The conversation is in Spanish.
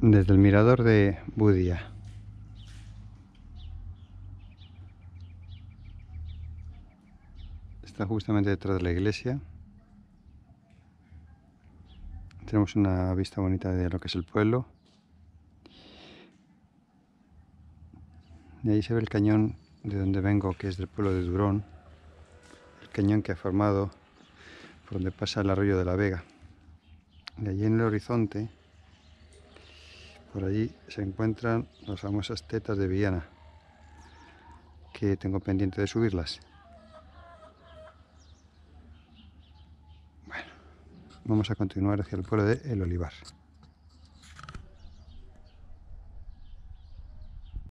desde el mirador de Budia. Está justamente detrás de la iglesia. Tenemos una vista bonita de lo que es el pueblo. De ahí se ve el cañón de donde vengo, que es del pueblo de Durón. El cañón que ha formado por donde pasa el arroyo de la Vega. De allí en el horizonte por allí se encuentran las famosas tetas de villana, que tengo pendiente de subirlas. Bueno, vamos a continuar hacia el pueblo de El Olivar.